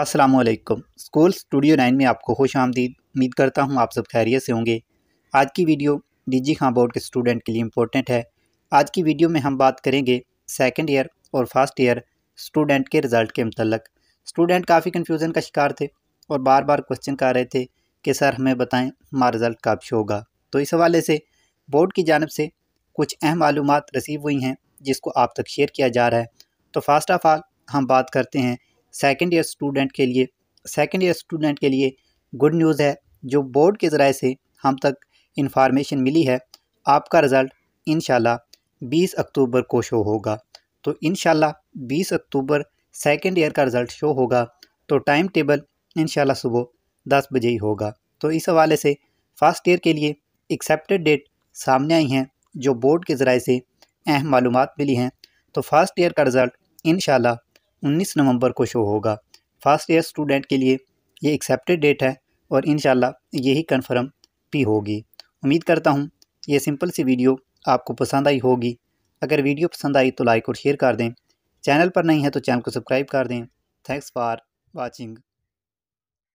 अस्सलाम वालेकुम school studio nine में आपको खुश आमदीद उम्मीद करता हूँ आप सब खैरियत से होंगे आज की वीडियो डीजी खां बोर्ड के स्टूडेंट के लिए इम्पोर्टेंट है आज की वीडियो में हम बात करेंगे सेकेंड ईयर और फर्स्ट ईयर स्टूडेंट के रिज़ल्ट के मतलब स्टूडेंट काफ़ी कन्फ्यूज़न का शिकार थे और बार बार क्वेश्चन कर रहे थे कि सर हमें बताएँ हमारा रिज़ल्ट कब शो होगा तो इस हवाले से बोर्ड की जानब से कुछ अहम मालूम रसीव हुई हैं जिसको आप तक शेयर किया जा रहा है तो फर्स्ट ऑफ आल हम बात करते हैं सेकेंड ईयर स्टूडेंट के लिए सेकेंड ईयर स्टूडेंट के लिए गुड न्यूज़ है जो बोर्ड के ज़रा से हम तक इंफॉर्मेशन मिली है आपका रिज़ल्ट इन 20 अक्टूबर को शो होगा तो इन 20 अक्टूबर सेकेंड ईयर का रिज़ल्ट शो होगा तो टाइम टेबल इन सुबह दस बजे ही होगा तो इस हवाले से फर्स्ट ईयर के लिए एक्सेप्टेड डेट सामने आई हैं जो बोर्ड के ज़रा से अहम मालूम मिली हैं तो फर्स्ट ईयर का रिज़ल्ट इन 19 नवंबर को शो होगा फर्स्ट ईयर स्टूडेंट के लिए ये एक्सेप्टेड डेट है और इन यही कन्फर्म भी होगी उम्मीद करता हूँ ये सिंपल सी वीडियो आपको पसंद आई होगी अगर वीडियो पसंद आई तो लाइक और शेयर कर दें चैनल पर नहीं है तो चैनल को सब्सक्राइब कर दें थैंक्स फॉर वाचिंग